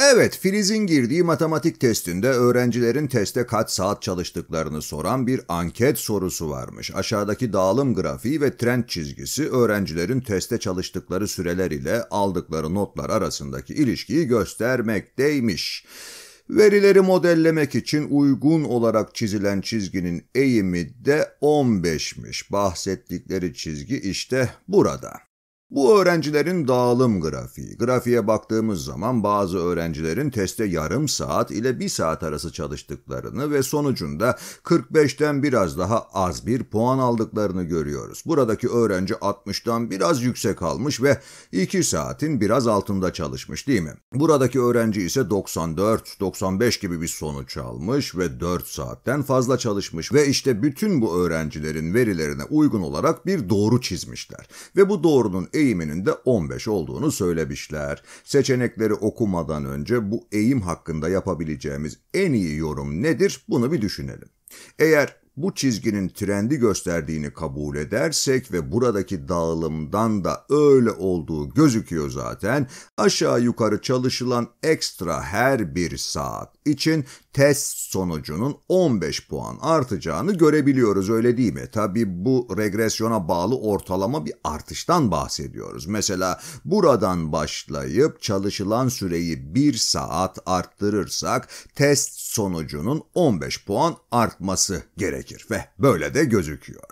Evet, Filiz'in girdiği matematik testinde öğrencilerin teste kaç saat çalıştıklarını soran bir anket sorusu varmış. Aşağıdaki dağılım grafiği ve trend çizgisi öğrencilerin teste çalıştıkları süreler ile aldıkları notlar arasındaki ilişkiyi göstermekteymiş. Verileri modellemek için uygun olarak çizilen çizginin eğimi de 15'miş. Bahsettikleri çizgi işte burada. Bu öğrencilerin dağılım grafiği. Grafiğe baktığımız zaman bazı öğrencilerin teste yarım saat ile bir saat arası çalıştıklarını ve sonucunda 45'ten biraz daha az bir puan aldıklarını görüyoruz. Buradaki öğrenci 60'tan biraz yüksek almış ve 2 saatin biraz altında çalışmış değil mi? Buradaki öğrenci ise 94-95 gibi bir sonuç almış ve 4 saatten fazla çalışmış ve işte bütün bu öğrencilerin verilerine uygun olarak bir doğru çizmişler. Ve bu doğrunun eğiminin de 15 olduğunu söylemişler. Seçenekleri okumadan önce bu eğim hakkında yapabileceğimiz en iyi yorum nedir bunu bir düşünelim. Eğer bu çizginin trendi gösterdiğini kabul edersek ve buradaki dağılımdan da öyle olduğu gözüküyor zaten, aşağı yukarı çalışılan ekstra her bir saat için test sonucunun 15 puan artacağını görebiliyoruz öyle değil mi? Tabi bu regresyona bağlı ortalama bir artıştan bahsediyoruz. Mesela buradan başlayıp çalışılan süreyi 1 saat arttırırsak test sonucunun 15 puan artması gerekir ve böyle de gözüküyor.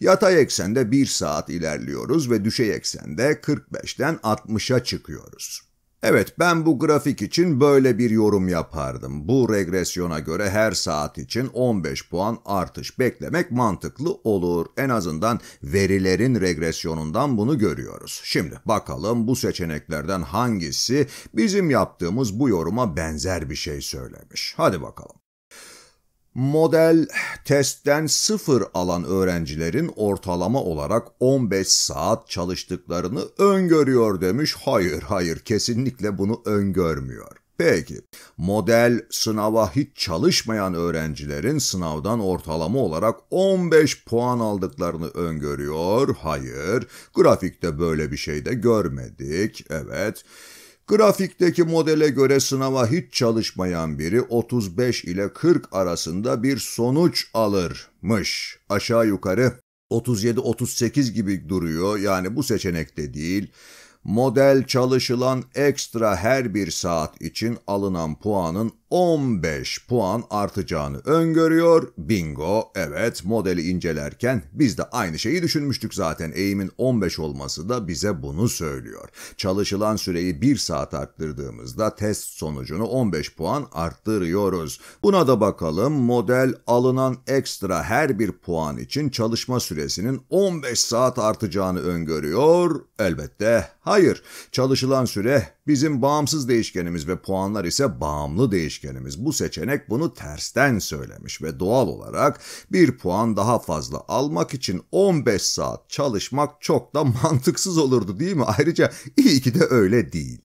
Yatay eksende 1 saat ilerliyoruz ve düşey eksende 45'ten 60'a çıkıyoruz. Evet ben bu grafik için böyle bir yorum yapardım. Bu regresyona göre her saat için 15 puan artış beklemek mantıklı olur. En azından verilerin regresyonundan bunu görüyoruz. Şimdi bakalım bu seçeneklerden hangisi bizim yaptığımız bu yoruma benzer bir şey söylemiş. Hadi bakalım. Model testten sıfır alan öğrencilerin ortalama olarak 15 saat çalıştıklarını öngörüyor demiş. Hayır hayır kesinlikle bunu öngörmüyor. Peki, model sınava hiç çalışmayan öğrencilerin sınavdan ortalama olarak 15 puan aldıklarını öngörüyor. Hayır, grafikte böyle bir şey de görmedik. Evet. Grafikteki modele göre sınava hiç çalışmayan biri 35 ile 40 arasında bir sonuç alırmış. Aşağı yukarı 37-38 gibi duruyor yani bu seçenekte de değil model çalışılan ekstra her bir saat için alınan puanın 15 puan artacağını öngörüyor. Bingo, evet modeli incelerken biz de aynı şeyi düşünmüştük zaten. Eğimin 15 olması da bize bunu söylüyor. Çalışılan süreyi 1 saat arttırdığımızda test sonucunu 15 puan arttırıyoruz. Buna da bakalım model alınan ekstra her bir puan için çalışma süresinin 15 saat artacağını öngörüyor. Elbette Hayır, çalışılan süre bizim bağımsız değişkenimiz ve puanlar ise bağımlı değişkenimiz. Bu seçenek bunu tersten söylemiş ve doğal olarak bir puan daha fazla almak için 15 saat çalışmak çok da mantıksız olurdu değil mi? Ayrıca iyi ki de öyle değil.